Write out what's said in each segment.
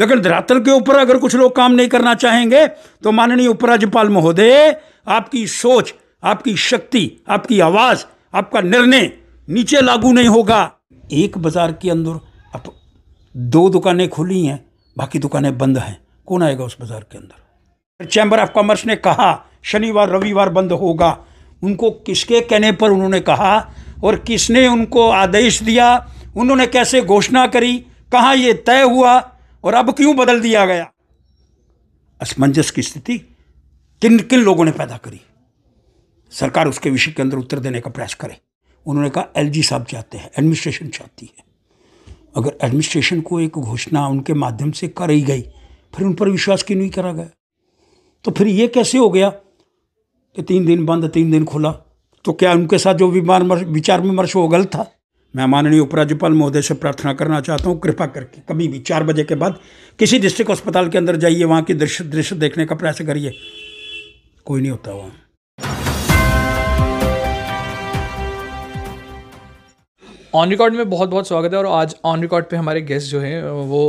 लेकिन धरातल के ऊपर अगर कुछ लोग काम नहीं करना चाहेंगे तो माननीय उपराज्यपाल महोदय आपकी सोच आपकी शक्ति आपकी आवाज आपका निर्णय नीचे लागू नहीं होगा एक बाजार के अंदर अब दो दुकानें खुली हैं बाकी दुकानें बंद हैं कौन आएगा उस बाजार के अंदर चैम्बर ऑफ कॉमर्स ने कहा शनिवार रविवार बंद होगा उनको किसके कहने पर उन्होंने कहा और किसने उनको आदेश दिया उन्होंने कैसे घोषणा करी कहाँ ये तय हुआ और अब क्यों बदल दिया गया असमंजस की स्थिति किन किन लोगों ने पैदा करी सरकार उसके विषय के अंदर उत्तर देने का प्रयास करे उन्होंने कहा एलजी साहब चाहते हैं एडमिनिस्ट्रेशन चाहती है अगर एडमिनिस्ट्रेशन को एक घोषणा उनके माध्यम से कराई गई फिर उन पर विश्वास क्यों नहीं करा गया तो फिर ये कैसे हो गया कि तीन दिन बंद तीन दिन खुला तो क्या उनके साथ जो विचार विचार विमर्श वो गलत था मैं माननीय उपराज्यपाल महोदय से प्रार्थना करना चाहता हूँ कृपा करके कभी भी चार बजे के बाद किसी डिस्ट्रिक्ट अस्पताल के अंदर जाइए वहाँ की दृश्य दृश्य देखने का प्रयास करिए कोई नहीं होता वहाँ ऑन रिकॉर्ड में बहुत बहुत स्वागत है और आज ऑन रिकॉर्ड पे हमारे गेस्ट जो हैं वो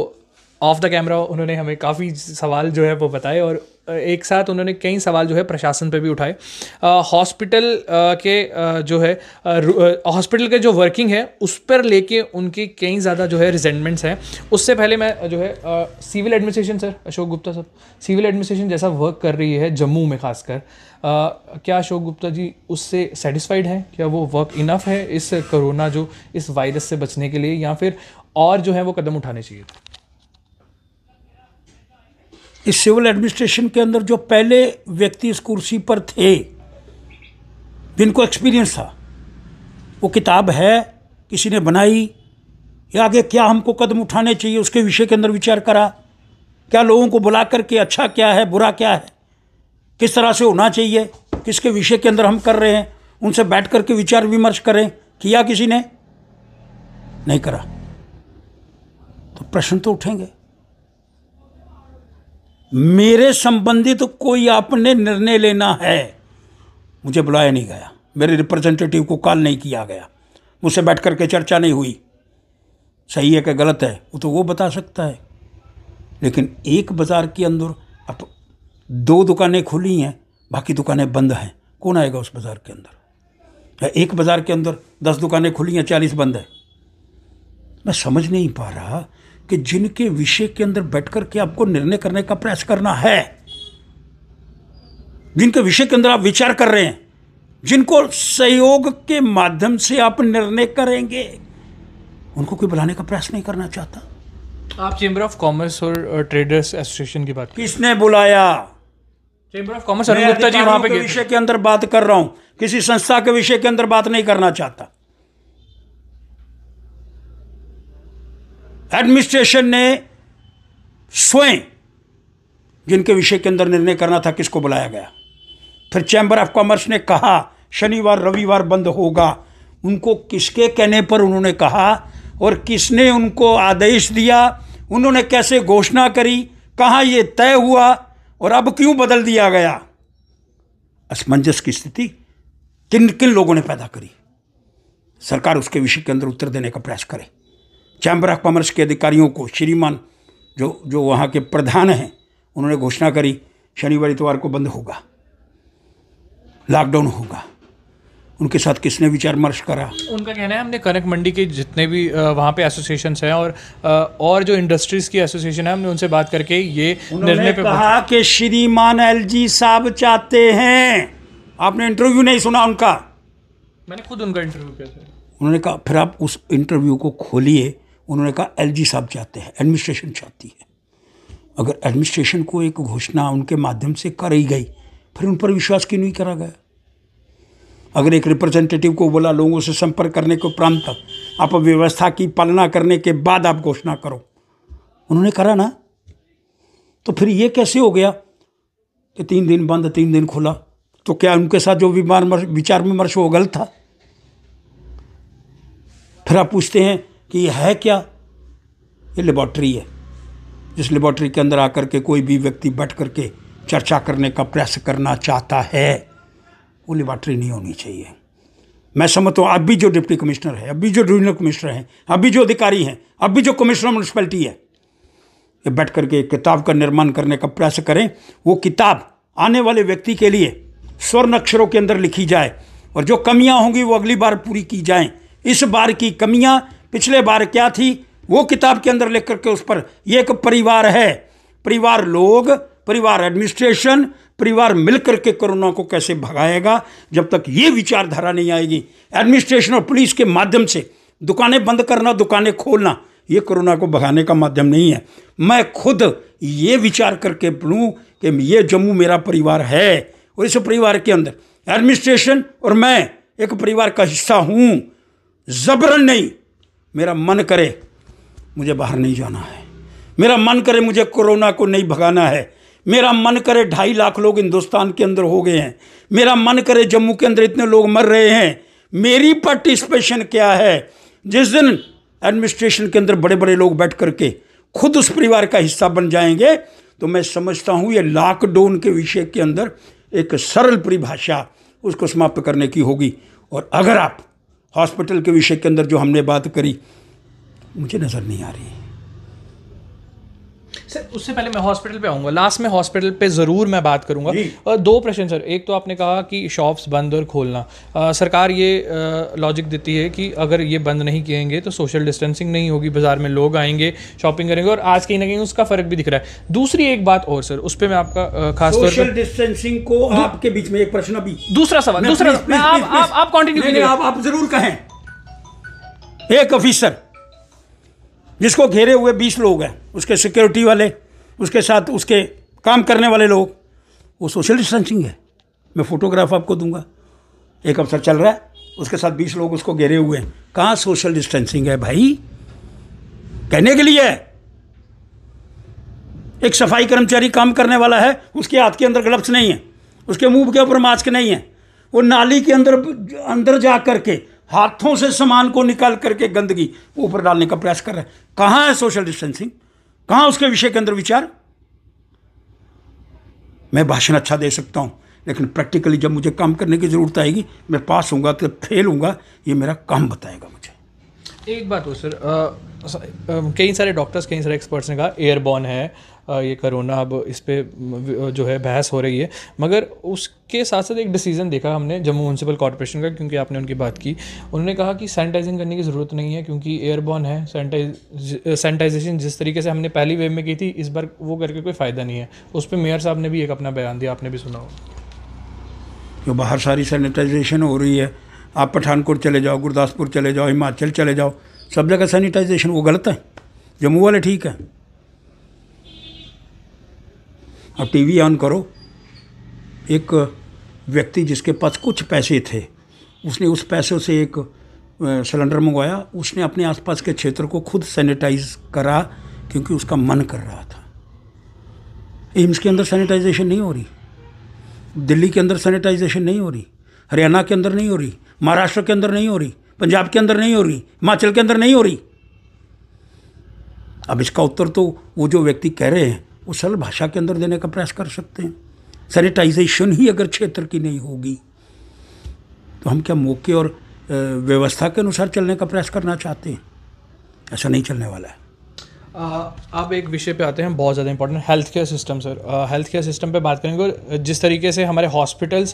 ऑफ द कैमरा उन्होंने हमें काफ़ी सवाल जो है वो बताए और एक साथ उन्होंने कई सवाल जो है प्रशासन पे भी उठाए हॉस्पिटल के आ, जो है हॉस्पिटल के जो वर्किंग है उस पर लेके उनके कई ज़्यादा जो है रिजेंटमेंट्स हैं उससे पहले मैं जो है civil administration sir Ashok Gupta sir civil administration जैसा वर्क कर रही है जम्मू में खासकर क्या अशोक गुप्ता जी उससे सेटिस्फाइड हैं क्या वो वर्क इनफ है इस कोरोना जो इस वायरस से बचने के लिए या फिर और जो है वो कदम उठाने चाहिए कि सिविल एडमिनिस्ट्रेशन के अंदर जो पहले व्यक्ति इस कुर्सी पर थे जिनको एक्सपीरियंस था वो किताब है किसी ने बनाई या आगे क्या हमको कदम उठाने चाहिए उसके विषय के अंदर विचार करा क्या लोगों को बुला करके अच्छा क्या है बुरा क्या है किस तरह से होना चाहिए किसके विषय के अंदर हम कर रहे हैं उनसे बैठ करके विचार विमर्श करें किया किसी ने नहीं करा तो प्रश्न तो उठेंगे मेरे संबंधित तो कोई आपने निर्णय लेना है मुझे बुलाया नहीं गया मेरे रिप्रेजेंटेटिव को कॉल नहीं किया गया मुझसे बैठ करके चर्चा नहीं हुई सही है कि गलत है वो तो वो बता सकता है लेकिन एक बाज़ार के अंदर अब दो दुकानें खुली हैं बाकी दुकानें बंद हैं कौन आएगा उस बाज़ार के अंदर या एक बाज़ार के अंदर दस दुकानें खुली हैं चालीस बंद है मैं समझ नहीं पा रहा कि जिनके विषय के अंदर बैठकर के आपको निर्णय करने का प्रयास करना है जिनके विषय के अंदर आप विचार कर रहे हैं जिनको सहयोग के माध्यम से आप निर्णय करेंगे उनको कोई बुलाने का प्रयास नहीं करना चाहता आप चेंबर ऑफ कॉमर्स और ट्रेडर्स एसोसिएशन की बात किसने बुलाया चेंबर ऑफ कॉमर्स जी वहां पे विषय के अंदर बात कर रहा हूं किसी संस्था के विषय के अंदर बात नहीं करना चाहता एडमिनिस्ट्रेशन ने स्वयं जिनके विषय के अंदर निर्णय करना था किसको बुलाया गया फिर चैम्बर ऑफ कॉमर्स ने कहा शनिवार रविवार बंद होगा उनको किसके कहने पर उन्होंने कहा और किसने उनको आदेश दिया उन्होंने कैसे घोषणा करी कहाँ ये तय हुआ और अब क्यों बदल दिया गया असमंजस की स्थिति किन किन लोगों ने पैदा करी सरकार उसके विषय के अंदर उत्तर देने का प्रयास करे चैम्बर ऑफ कॉमर्स के अधिकारियों को श्रीमान जो जो वहाँ के प्रधान हैं उन्होंने घोषणा करी शनिवार इतवार को बंद होगा लॉकडाउन होगा उनके साथ किसने विचार विमर्श करा उनका कहना है हमने कनक मंडी के जितने भी वहाँ पे एसोसिएशन हैं और और जो इंडस्ट्रीज की एसोसिएशन है हमने उनसे बात करके ये निर्णय पे कहा कि श्रीमान जी साहब चाहते हैं आपने इंटरव्यू नहीं सुना उनका मैंने खुद उनका इंटरव्यू किया था उन्होंने कहा फिर आप उस इंटरव्यू को खोलिए उन्होंने कहा जी साहब चाहते हैं एडमिनिस्ट्रेशन चाहती है अगर एडमिनिस्ट्रेशन को एक घोषणा उनके माध्यम से कराई गई फिर उन पर विश्वास क्यों नहीं करा गया अगर एक रिप्रेजेंटेटिव को बोला लोगों से संपर्क करने के उपरांत तक आप व्यवस्था की पालना करने के बाद आप घोषणा करो उन्होंने करा ना तो फिर ये कैसे हो गया कि तीन दिन बंद तीन दिन खुला तो क्या उनके साथ जो विचार विमर्श वो गलत था फिर आप पूछते हैं कि ये है क्या ये लेबॉर्ट्री है जिस लेबॉर्ट्री के अंदर आकर के कोई भी व्यक्ति बैठ करके चर्चा करने का प्रयास करना चाहता है वो लेबॉर्ट्री नहीं होनी चाहिए मैं समझता हूँ अब भी जो डिप्टी कमिश्नर है अब भी जो डिविजनल कमिश्नर हैं अब भी जो अधिकारी हैं अब भी जो कमिश्नर म्यूनसिपैलिटी है ये बैठ करके किताब का निर्माण करने का प्रयास करें वो किताब आने वाले व्यक्ति के लिए स्वर्ण अक्षरों के अंदर लिखी जाए और जो कमियां होंगी वो अगली बार पूरी की जाएं इस बार की कमियां पिछले बार क्या थी वो किताब के अंदर लिख करके उस पर ये एक परिवार है परिवार लोग परिवार एडमिनिस्ट्रेशन परिवार मिलकर के कोरोना को कैसे भगाएगा जब तक ये विचारधारा नहीं आएगी एडमिनिस्ट्रेशन और पुलिस के माध्यम से दुकानें बंद करना दुकानें खोलना ये कोरोना को भगाने का माध्यम नहीं है मैं खुद ये विचार करके बोलूँ कि ये जम्मू मेरा परिवार है और इस परिवार के अंदर एडमिनिस्ट्रेशन और मैं एक परिवार का हिस्सा हूँ जबरन नहीं मेरा मन करे मुझे बाहर नहीं जाना है मेरा मन करे मुझे कोरोना को नहीं भगाना है मेरा मन करे ढाई लाख लोग हिंदुस्तान के अंदर हो गए हैं मेरा मन करे जम्मू के अंदर इतने लोग मर रहे हैं मेरी पार्टिसिपेशन क्या है जिस दिन एडमिनिस्ट्रेशन के अंदर बड़े बड़े लोग बैठ करके खुद उस परिवार का हिस्सा बन जाएंगे तो मैं समझता हूँ ये लॉकडाउन के विषय के अंदर एक सरल परिभाषा उसको समाप्त करने की होगी और अगर आप हॉस्पिटल के विषय के अंदर जो हमने बात करी मुझे नज़र नहीं आ रही सर उससे पहले मैं हॉस्पिटल पे आऊँगा लास्ट में हॉस्पिटल पे ज़रूर मैं बात करूँगा और दो प्रश्न सर एक तो आपने कहा कि शॉप्स बंद और खोलना आ, सरकार ये लॉजिक देती है कि अगर ये बंद नहीं किएंगे तो सोशल डिस्टेंसिंग नहीं होगी बाज़ार में लोग आएंगे शॉपिंग करेंगे और आज कहीं ना कहीं उसका फ़र्क भी दिख रहा है दूसरी एक बात और सर उस पर मैं आपका खास सोशल डिस्टेंसिंग को आपके बीच में एक प्रश्न अभी दूसरा सवाल दूसरा आप कंटिन्यू आप ज़रूर कहें एक ऑफिसर जिसको घेरे हुए बीस लोग हैं उसके सिक्योरिटी वाले उसके साथ उसके काम करने वाले लोग वो सोशल डिस्टेंसिंग है मैं फोटोग्राफ आपको दूंगा एक अवसर चल रहा है उसके साथ बीस लोग उसको घेरे हुए हैं कहाँ सोशल डिस्टेंसिंग है भाई कहने के लिए एक सफाई कर्मचारी काम करने वाला है उसके हाथ के अंदर ग्लव्स नहीं है उसके मुंह के ऊपर मास्क नहीं है वो नाली के अंदर अंदर जा कर के हाथों से सामान को निकाल करके गंदगी ऊपर डालने का प्रयास कर रहे हैं कहां है सोशल डिस्टेंसिंग कहां उसके विषय के अंदर विचार मैं भाषण अच्छा दे सकता हूं लेकिन प्रैक्टिकली जब मुझे काम करने की ज़रूरत आएगी मैं पास होऊंगा तो फेल होऊंगा ये मेरा काम बताएगा मुझे एक बात हो सर कई सारे डॉक्टर्स कई सारे एक्सपर्ट्स ने कहा एयरबॉर्न है ये करोना अब इस पर जो है बहस हो रही है मगर उसके साथ साथ एक डिसीज़न देखा हमने जम्मू म्यूनसिपल कॉरपोरेशन का क्योंकि आपने उनकी बात की उन्होंने कहा कि सैनिटाइजिंग करने की ज़रूरत नहीं है क्योंकि एयरबॉर्न है सैनिटाइजेशन जिस तरीके से हमने पहली वेव में की थी इस बार वो करके कोई फ़ायदा नहीं है उस पर मेयर साहब ने भी एक अपना बयान दिया आपने भी सुना हो जो बाहर सारी सैनिटाइजेशन हो रही है आप पठानकोट चले जाओ गुरदासपुर चले जाओ हिमाचल चले जाओ सब जगह सैनिटाइजेशन वो गलत है जम्मू वाले ठीक है अब टीवी ऑन करो एक व्यक्ति जिसके पास कुछ पैसे थे उसने उस पैसे से एक सिलेंडर मंगवाया उसने अपने आसपास के क्षेत्र को खुद सैनिटाइज करा क्योंकि उसका मन कर रहा था एम्स के अंदर सैनिटाइजेशन नहीं हो रही दिल्ली के अंदर सैनिटाइजेशन नहीं हो रही हरियाणा के अंदर नहीं हो रही महाराष्ट्र के अंदर नहीं हो रही पंजाब के अंदर नहीं हो रही हिमाचल के अंदर नहीं हो रही अब इसका उत्तर तो वो जो व्यक्ति कह रहे हैं वो सरल भाषा के अंदर देने का प्रयास कर सकते हैं सैनिटाइजेशन ही अगर क्षेत्र की नहीं होगी तो हम क्या मौके और व्यवस्था के अनुसार चलने का प्रयास करना चाहते हैं ऐसा नहीं चलने वाला है अब एक विषय पे आते हैं बहुत ज़्यादा important health care system sir health care system पे बात करेंगे और जिस तरीके से हमारे हॉस्पिटल्स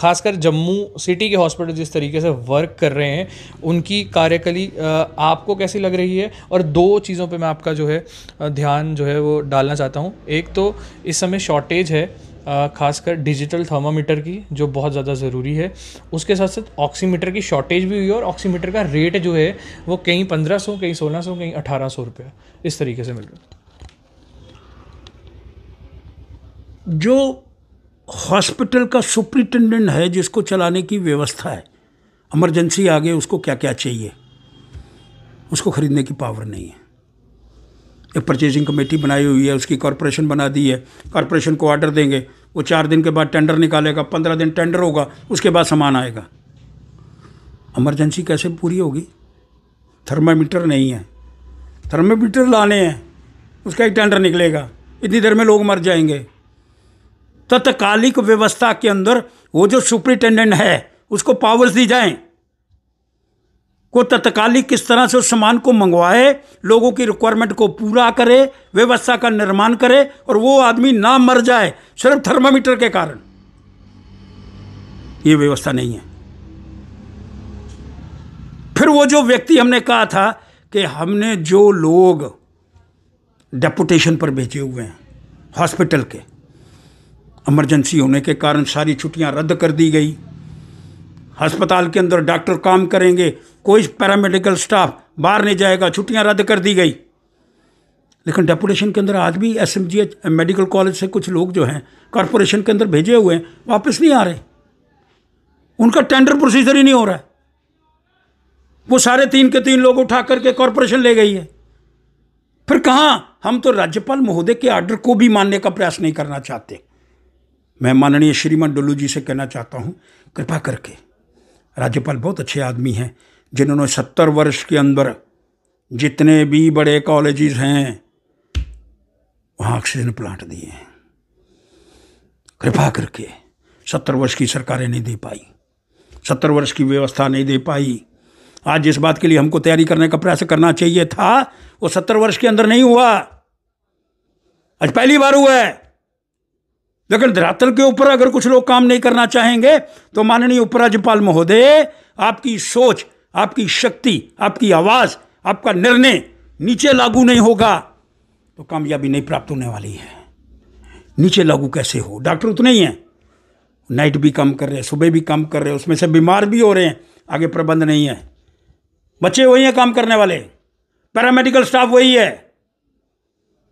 खासकर जम्मू सिटी के हॉस्पिटल जिस तरीके से वर्क कर रहे हैं उनकी कार्यकली आपको कैसी लग रही है और दो चीज़ों पे मैं आपका जो है ध्यान जो है वो डालना चाहता हूँ एक तो इस समय शॉर्टेज है खासकर डिजिटल थर्मामीटर की जो बहुत ज़्यादा ज़रूरी है उसके साथ साथ ऑक्सीमीटर की शॉर्टेज भी हुई है और ऑक्सीमीटर का रेट जो है वो कहीं पंद्रह सौ कहीं सोलह सौ कहीं अठारह सौ रुपये इस तरीके से मिल रहा जो हॉस्पिटल का सुप्रिंटेंडेंट है जिसको चलाने की व्यवस्था है इमरजेंसी आ गई उसको क्या क्या चाहिए उसको खरीदने की पावर नहीं है परचेजिंग कमेटी बनाई हुई है उसकी कॉरपोरेशन बना दी है कॉरपोरेशन को ऑर्डर देंगे वो चार दिन के बाद टेंडर निकालेगा पंद्रह दिन टेंडर होगा उसके बाद सामान आएगा इमरजेंसी कैसे पूरी होगी थर्मामीटर नहीं है थर्मामीटर लाने हैं उसका एक टेंडर निकलेगा इतनी देर में लोग मर जाएंगे तत्कालिक व्यवस्था के अंदर वो जो सुप्रिंटेंडेंट है उसको पावर्स दी जाएं को तत्कालिक किस तरह से उस सामान को मंगवाए लोगों की रिक्वायरमेंट को पूरा करे व्यवस्था का निर्माण करे और वो आदमी ना मर जाए सिर्फ थर्मामीटर के कारण ये व्यवस्था नहीं है फिर वो जो व्यक्ति हमने कहा था कि हमने जो लोग डेपुटेशन पर भेजे हुए हैं हॉस्पिटल के इमरजेंसी होने के कारण सारी छुट्टियां रद्द कर दी गई अस्पताल के अंदर डॉक्टर काम करेंगे कोई पैरामेडिकल स्टाफ बाहर नहीं जाएगा छुट्टियां रद्द कर दी गई लेकिन डेपुटेशन के अंदर आज भी एस मेडिकल कॉलेज से कुछ लोग जो हैं कॉरपोरेशन के अंदर भेजे हुए हैं वापस नहीं आ रहे उनका टेंडर प्रोसीजर ही नहीं हो रहा वो सारे तीन के तीन लोग उठा करके कॉरपोरेशन ले गई है फिर कहाँ हम तो राज्यपाल महोदय के आर्डर को भी मानने का प्रयास नहीं करना चाहते मैं माननीय श्रीमान डुल्लू जी से कहना चाहता हूँ कृपा करके राज्यपाल बहुत अच्छे आदमी हैं जिन्होंने सत्तर वर्ष के अंदर जितने भी बड़े कॉलेजेस हैं वहाँ ऑक्सीजन प्लांट दिए हैं कृपा करके सत्तर वर्ष की सरकारें नहीं दे पाई सत्तर वर्ष की व्यवस्था नहीं दे पाई आज जिस बात के लिए हमको तैयारी करने का प्रयास करना चाहिए था वो सत्तर वर्ष के अंदर नहीं हुआ आज पहली बार हुआ है लेकिन धरातल के ऊपर अगर कुछ लोग काम नहीं करना चाहेंगे तो माननीय उपराज्यपाल महोदय आपकी सोच आपकी शक्ति आपकी आवाज़ आपका निर्णय नीचे लागू नहीं होगा तो कामयाबी नहीं प्राप्त होने वाली है नीचे लागू कैसे हो डॉक्टर उतने ही हैं नाइट भी काम कर रहे हैं सुबह भी काम कर रहे हैं उसमें से बीमार भी हो रहे हैं आगे प्रबंध नहीं है बच्चे वही हैं काम करने वाले पैरामेडिकल स्टाफ वही है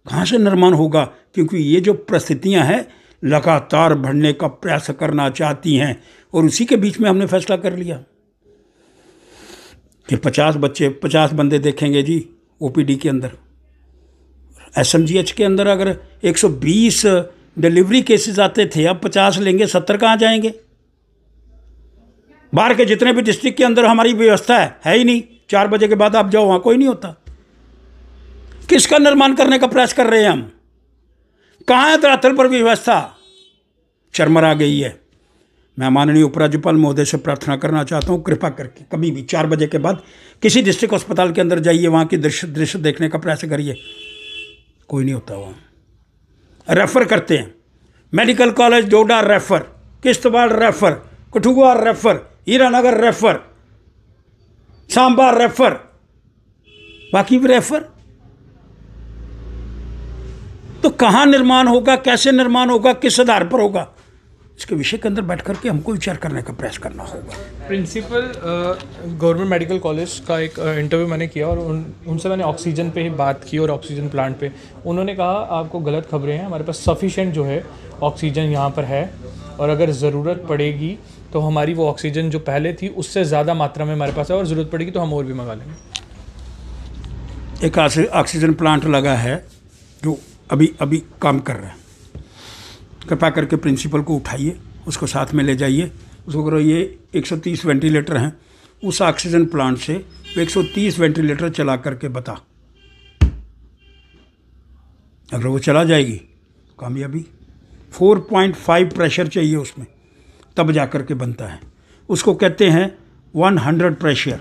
कहाँ से निर्माण होगा क्योंकि ये जो परिस्थितियाँ हैं लगातार बढ़ने का प्रयास करना चाहती हैं और उसी के बीच में हमने फैसला कर लिया कि पचास बच्चे पचास बंदे देखेंगे जी ओ के अंदर एस के अंदर अगर 120 डिलीवरी केसेस आते थे अब पचास लेंगे सत्तर कहाँ जाएंगे बाहर के जितने भी डिस्ट्रिक्ट के अंदर हमारी व्यवस्था है है ही नहीं चार बजे के बाद आप जाओ वहाँ कोई नहीं होता किसका निर्माण करने का प्रयास कर रहे हैं हम कहाँ है धरातल पर व्यवस्था चरमरा आ गई है मैं माननीय उपराज्यपाल महोदय से प्रार्थना करना चाहता हूँ कृपा करके कभी भी चार बजे के बाद किसी डिस्ट्रिक्ट अस्पताल के अंदर जाइए वहाँ की दृश्य दृश्य देखने का प्रयास करिए कोई नहीं होता वहाँ रेफ़र करते हैं medical college Doda refer Kishtwar refer Kathua refer Hiranagar refer Samba refer बाकी भी रेफ़र तो कहाँ निर्माण होगा कैसे निर्माण होगा किस आधार पर होगा इसके विषय के अंदर बैठ करके हमको विचार करने का प्रयास करना होगा प्रिंसिपल गवर्नमेंट मेडिकल कॉलेज का एक इंटरव्यू uh, मैंने किया और उन उनसे मैंने ऑक्सीजन पे ही बात की और ऑक्सीजन प्लांट पे उन्होंने कहा आपको गलत खबरें हैं हमारे पास सफिशेंट जो है ऑक्सीजन यहाँ पर है और अगर ज़रूरत पड़ेगी तो हमारी वो ऑक्सीजन जो पहले थी उससे ज़्यादा मात्रा में हमारे पास है और ज़रूरत पड़ेगी तो हम और भी मंगा लेंगे एक ऑक्सीजन प्लांट लगा है जो अभी अभी काम कर रहा है कृपा करके प्रिंसिपल को उठाइए उसको साथ में ले जाइए उसको करो ये 130 वेंटिलेटर हैं उस ऑक्सीजन प्लांट से 130 वेंटिलेटर चला करके बता अगर वो चला जाएगी कामयाबी 4.5 प्रेशर चाहिए उसमें तब जा कर के बनता है उसको कहते हैं 100 प्रेशर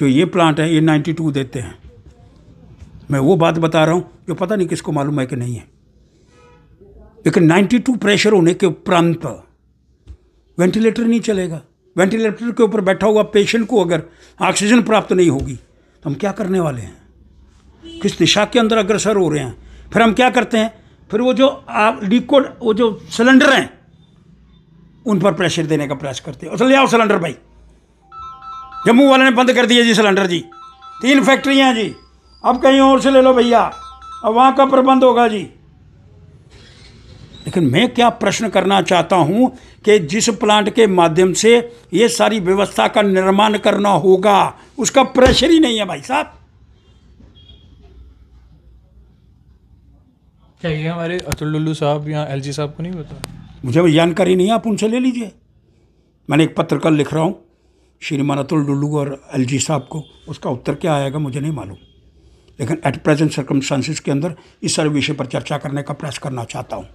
जो ये प्लांट है ये 92 देते हैं मैं वो बात बता रहा हूँ जो पता नहीं किसको मालूम है कि नहीं है लेकिन 92 प्रेशर होने के उपरांत वेंटिलेटर नहीं चलेगा वेंटिलेटर के ऊपर बैठा हुआ पेशेंट को अगर ऑक्सीजन प्राप्त नहीं होगी तो हम क्या करने वाले हैं किस दिशा के अंदर अग्रसर हो रहे हैं फिर हम क्या करते हैं फिर वो जो लिक्विड वो जो सिलेंडर हैं उन पर प्रेशर देने का प्रयास करते हैं और ले आओ सिलेंडर भाई जम्मू वाले ने बंद कर दिया जी सिलेंडर जी तीन फैक्ट्रियाँ जी अब कहीं और से ले लो भैया अब वहाँ का प्रबंध होगा जी लेकिन मैं क्या प्रश्न करना चाहता हूँ कि जिस प्लांट के माध्यम से ये सारी व्यवस्था का निर्माण करना होगा उसका प्रेशर ही नहीं है भाई साहब क्या ये हमारे अतुल लुल्लू साहब या एल साहब को नहीं बता मुझे जानकारी नहीं है आप उनसे ले लीजिए मैंने एक पत्र कल लिख रहा हूँ श्रीमान अतुल डुल्लू और एल साहब को उसका उत्तर क्या आएगा मुझे नहीं मालूम लेकिन एट प्रेजेंट सर्कमस्टांसिस के अंदर इस सारे विषय पर चर्चा करने का प्रयास करना चाहता हूँ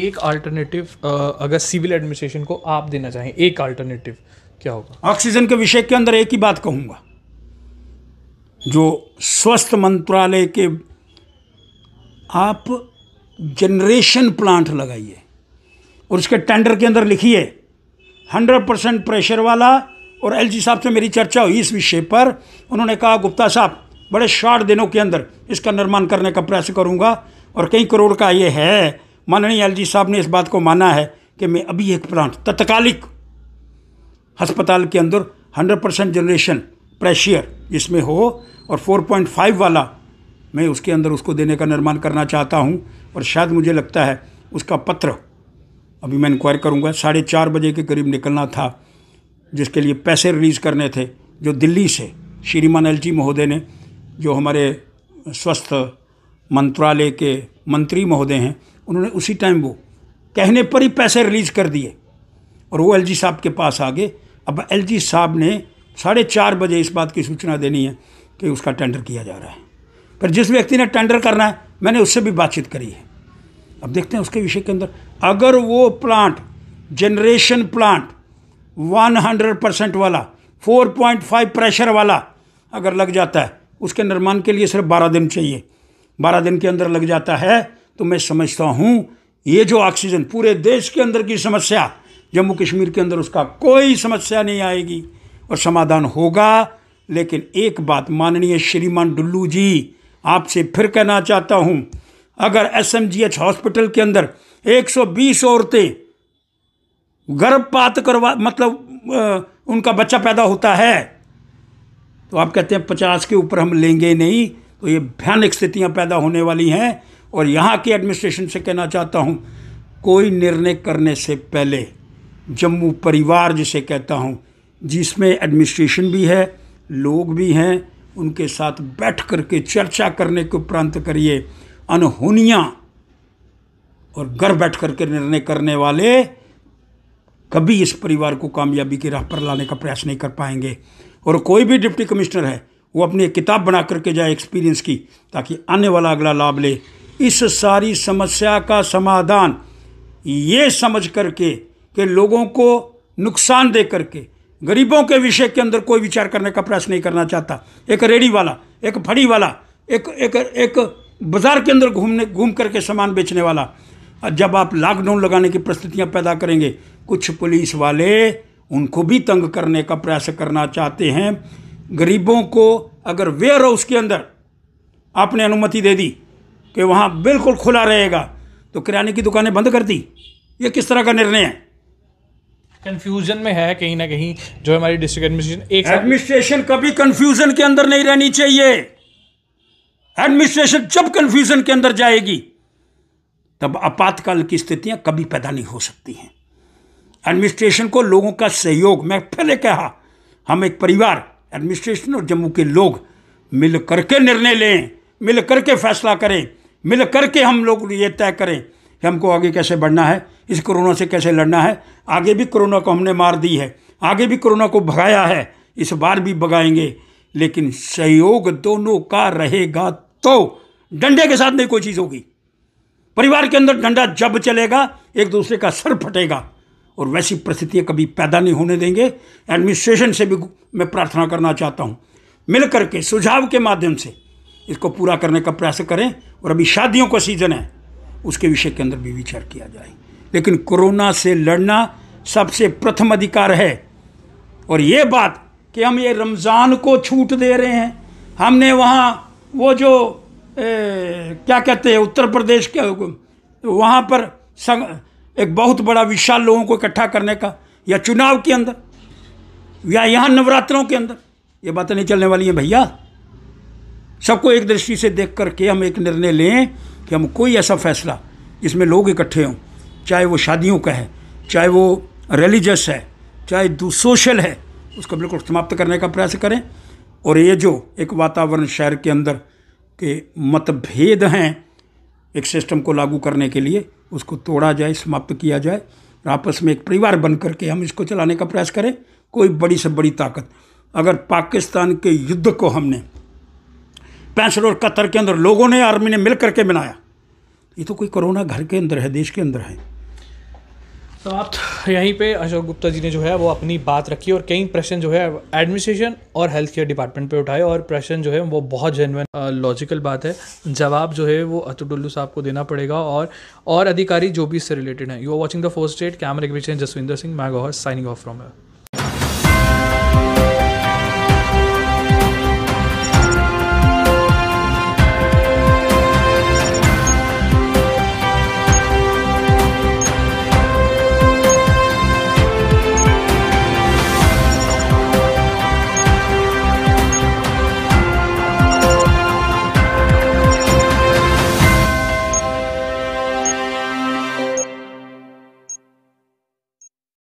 एक अल्टरनेटिव अगर सिविल एडमिनिस्ट्रेशन को आप देना चाहें एक अल्टरनेटिव क्या होगा ऑक्सीजन के विषय के अंदर एक ही बात कहूंगा जो स्वस्थ मंत्रालय के आप जनरेशन प्लांट लगाइए और उसके टेंडर के अंदर लिखिए हंड्रेड परसेंट प्रेशर वाला और एल साहब से मेरी चर्चा हुई इस विषय पर उन्होंने कहा गुप्ता साहब बड़े शॉर्ट दिनों के अंदर इसका निर्माण करने का प्रयास करूंगा और कई करोड़ का ये है माननीय एल साहब ने इस बात को माना है कि मैं अभी एक प्लांट तत्कालिक अस्पताल के अंदर 100 परसेंट जनरेशन प्रेशियर जिसमें हो और 4.5 वाला मैं उसके अंदर उसको देने का निर्माण करना चाहता हूँ और शायद मुझे लगता है उसका पत्र अभी मैं इंक्वायर करूँगा साढ़े चार बजे के करीब निकलना था जिसके लिए पैसे रिलीज़ करने थे जो दिल्ली से श्रीमान एल जी महोदय ने जो हमारे स्वस्थ मंत्रालय के मंत्री महोदय हैं उन्होंने उसी टाइम वो कहने पर ही पैसे रिलीज कर दिए और वो एल साहब के पास आ गए अब एल साहब ने साढ़े चार बजे इस बात की सूचना देनी है कि उसका टेंडर किया जा रहा है पर जिस व्यक्ति ने टेंडर करना है मैंने उससे भी बातचीत करी है अब देखते हैं उसके विषय के अंदर अगर वो प्लांट जनरेशन प्लांट 100 परसेंट वाला 4.5 प्रेशर वाला अगर लग जाता है उसके निर्माण के लिए सिर्फ 12 दिन चाहिए 12 दिन के अंदर लग जाता है तो मैं समझता हूँ ये जो ऑक्सीजन पूरे देश के अंदर की समस्या जम्मू कश्मीर के अंदर उसका कोई समस्या नहीं आएगी और समाधान होगा लेकिन एक बात माननीय श्रीमान डुल्लू जी आपसे फिर कहना चाहता हूँ अगर एसएमजीएच हॉस्पिटल के अंदर 120 औरतें गर्भपात करवा मतलब उनका बच्चा पैदा होता है तो आप कहते हैं पचास के ऊपर हम लेंगे नहीं तो ये भयानक स्थितियाँ पैदा होने वाली हैं और यहाँ के एडमिनिस्ट्रेशन से कहना चाहता हूँ कोई निर्णय करने से पहले जम्मू परिवार जिसे कहता हूँ जिसमें एडमिनिस्ट्रेशन भी है लोग भी हैं उनके साथ बैठ करके चर्चा करने के उपरांत करिए अनहोनियाँ और घर बैठ करके निर्णय करने वाले कभी इस परिवार को कामयाबी की राह पर लाने का प्रयास नहीं कर पाएंगे और कोई भी डिप्टी कमिश्नर है वो अपनी एक किताब बना करके जाए एक्सपीरियंस की ताकि आने वाला अगला लाभ ले इस सारी समस्या का समाधान ये समझ करके कि लोगों को नुकसान दे करके गरीबों के विषय के अंदर कोई विचार करने का प्रयास नहीं करना चाहता एक रेडी वाला एक फड़ी वाला एक एक एक बाजार के अंदर घूमने घूम करके सामान बेचने वाला जब आप लॉकडाउन लगाने की परिस्थितियाँ पैदा करेंगे कुछ पुलिस वाले उनको भी तंग करने का प्रयास करना चाहते हैं गरीबों को अगर वेयर हाउस के अंदर आपने अनुमति दे दी कि वहाँ बिल्कुल खुला रहेगा तो किराने की दुकानें बंद कर दी ये किस तरह का निर्णय है कंफ्यूजन में है कहीं ना कहीं जो हमारी डिस्ट्रिक्ट एडमिनिस्ट्रेशन एक एडमिनिस्ट्रेशन कभी कंफ्यूजन के अंदर नहीं रहनी चाहिए एडमिनिस्ट्रेशन जब कंफ्यूजन के अंदर जाएगी तब आपातकाल की स्थितियां कभी पैदा नहीं हो सकती हैं एडमिनिस्ट्रेशन को लोगों का सहयोग मैं पहले कहा हम एक परिवार एडमिनिस्ट्रेशन और जम्मू के लोग मिल करके निर्णय लें मिल करके फैसला करें मिल करके हम लोग ये तय करें कि हमको आगे कैसे बढ़ना है इस कोरोना से कैसे लड़ना है आगे भी कोरोना को हमने मार दी है आगे भी कोरोना को भगाया है इस बार भी भगाएंगे लेकिन सहयोग दोनों का रहेगा तो डंडे के साथ नहीं कोई चीज़ होगी परिवार के अंदर डंडा जब चलेगा एक दूसरे का सर फटेगा और वैसी परिस्थितियाँ कभी पैदा नहीं होने देंगे एडमिनिस्ट्रेशन से भी मैं प्रार्थना करना चाहता हूँ मिल करके सुझाव के माध्यम से इसको पूरा करने का प्रयास करें और अभी शादियों का सीज़न है उसके विषय के अंदर भी विचार किया जाए लेकिन कोरोना से लड़ना सबसे प्रथम अधिकार है और ये बात कि हम ये रमज़ान को छूट दे रहे हैं हमने वहाँ वो जो ए, क्या कहते हैं उत्तर प्रदेश के वहाँ पर संग, एक बहुत बड़ा विशाल लोगों को इकट्ठा करने का या चुनाव के अंदर या यहाँ नवरात्रों के अंदर ये बातें नहीं चलने वाली हैं भैया सबको एक दृष्टि से देख करके हम एक निर्णय लें कि हम कोई ऐसा फैसला जिसमें लोग इकट्ठे हों चाहे वो शादियों का है चाहे वो रिलीजस है चाहे दो सोशल है उसको बिल्कुल समाप्त करने का प्रयास करें और ये जो एक वातावरण शहर के अंदर के मतभेद हैं एक सिस्टम को लागू करने के लिए उसको तोड़ा जाए समाप्त किया जाए आपस में एक परिवार बन करके हम इसको चलाने का प्रयास करें कोई बड़ी से बड़ी ताकत अगर पाकिस्तान के युद्ध को हमने पैंसठ और कतर के अंदर लोगों ने आर्मी ने मिल करके बनाया ये तो कोई कोरोना घर के अंदर है देश के अंदर है तो आप यहीं पे अशोक गुप्ता जी ने जो है वो अपनी बात रखी और कई प्रश्न जो है एडमिनिस्ट्रेशन और हेल्थ केयर डिपार्टमेंट पे उठाए और प्रश्न जो है वो बहुत जेनवन लॉजिकल बात है जवाब जो है वो अतुडुल्लू साहब को देना पड़ेगा और और अधिकारी जो भी इससे रिलेटेड हैं you are watching the fourth state कैमरे के पीछे Jaswinder Singh Magohar signing off from है